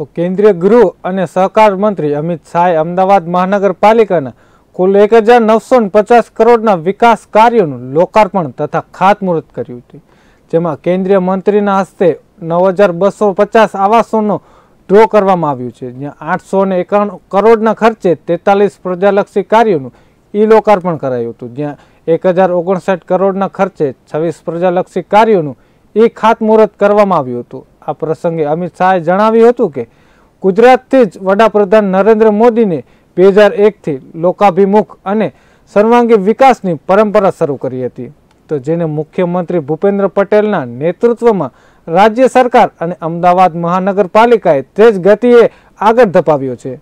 તો કેન્દ્રીય ગૃહ અને સહકાર મંત્રી અમિત શાહે અમદાવાદ મહાનગરપાલિકાના કુલ એક હજાર નવસો પચાસ કરોડના વિકાસ કાર્યોનું લોકાર્પણ તથા ખાતમુહૂર્ત કર્યું હતું જેમાં કેન્દ્રીય મંત્રીના હસ્તે નવ હજાર બસો પચાસ આવાસોનો ડ્રો કરવામાં આવ્યું છે જ્યાં આઠસો ને એકાણું કરોડના ખર્ચે તેતાલીસ પ્રજાલક્ષી કાર્યોનું ઈ લોકાર્પણ કરાયું હતું જ્યાં એક હજાર ઓગણસાઠ કરોડના ખર્ચે છવ્વીસ પ્રજાલક્ષી કાર્યોનું ઈ ખાતમુહૂર્ત કરવામાં આવ્યું હતું આ પ્રસંગે અમિત શાહે જણાવ્યું હતું કે ગુજરાતથી જ વડાપ્રધાન નરેન્દ્ર મોદીને બે હજાર એકથી લોકાભિમુખ અને સર્વાંગી વિકાસની પરંપરા શરૂ કરી હતી તો જેને મુખ્યમંત્રી ભૂપેન્દ્ર પટેલના નેતૃત્વમાં રાજ્ય સરકાર અને અમદાવાદ મહાનગરપાલિકાએ તે જ ગતિએ આગળ ધપાવ્યો છે